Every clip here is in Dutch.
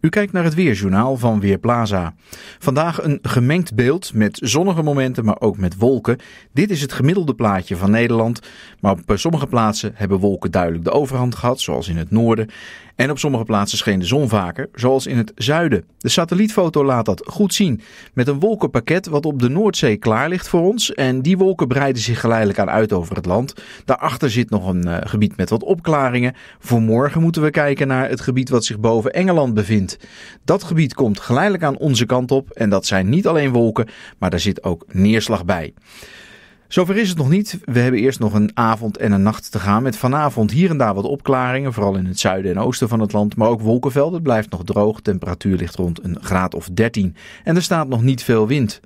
U kijkt naar het Weerjournaal van Weerplaza. Vandaag een gemengd beeld met zonnige momenten, maar ook met wolken. Dit is het gemiddelde plaatje van Nederland. Maar op eh, sommige plaatsen hebben wolken duidelijk de overhand gehad, zoals in het noorden. En op sommige plaatsen scheen de zon vaker, zoals in het zuiden. De satellietfoto laat dat goed zien. Met een wolkenpakket wat op de Noordzee klaar ligt voor ons. En die wolken breiden zich geleidelijk aan uit over het land. Daarachter zit nog een eh, gebied met wat opklaringen. Voor morgen moeten we kijken naar het gebied wat zich boven Engeland bevindt. Dat gebied komt geleidelijk aan onze kant op en dat zijn niet alleen wolken, maar daar zit ook neerslag bij. Zover is het nog niet. We hebben eerst nog een avond en een nacht te gaan. Met vanavond hier en daar wat opklaringen, vooral in het zuiden en oosten van het land. Maar ook wolkenvelden. Het blijft nog droog. Temperatuur ligt rond een graad of 13. En er staat nog niet veel wind.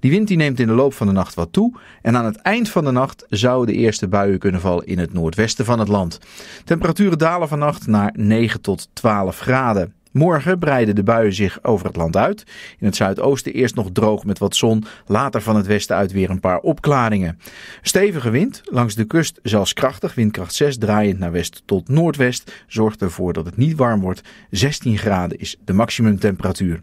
Die wind die neemt in de loop van de nacht wat toe. En aan het eind van de nacht zouden de eerste buien kunnen vallen in het noordwesten van het land. Temperaturen dalen vannacht naar 9 tot 12 graden. Morgen breiden de buien zich over het land uit. In het zuidoosten eerst nog droog met wat zon, later van het westen uit weer een paar opklaringen. Stevige wind, langs de kust zelfs krachtig, windkracht 6 draaiend naar west tot noordwest, zorgt ervoor dat het niet warm wordt. 16 graden is de maximumtemperatuur.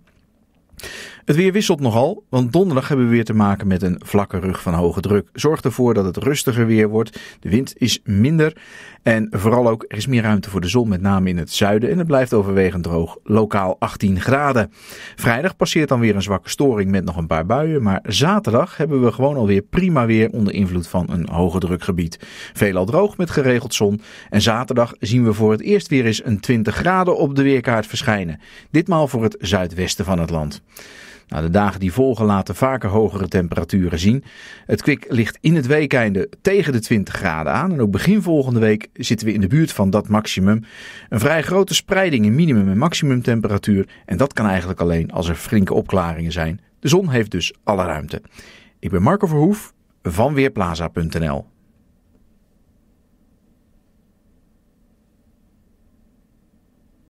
Het weer wisselt nogal, want donderdag hebben we weer te maken met een vlakke rug van hoge druk. zorgt ervoor dat het rustiger weer wordt. De wind is minder. En vooral ook, er is meer ruimte voor de zon, met name in het zuiden. En het blijft overwegend droog, lokaal 18 graden. Vrijdag passeert dan weer een zwakke storing met nog een paar buien. Maar zaterdag hebben we gewoon alweer prima weer onder invloed van een hoge drukgebied. Veelal droog met geregeld zon. En zaterdag zien we voor het eerst weer eens een 20 graden op de weerkaart verschijnen. Ditmaal voor het zuidwesten van het land. Nou, de dagen die volgen laten vaker hogere temperaturen zien. Het kwik ligt in het weekeinde tegen de 20 graden aan. En ook begin volgende week zitten we in de buurt van dat maximum. Een vrij grote spreiding in minimum en maximum temperatuur. En dat kan eigenlijk alleen als er flinke opklaringen zijn. De zon heeft dus alle ruimte. Ik ben Marco Verhoef van Weerplaza.nl.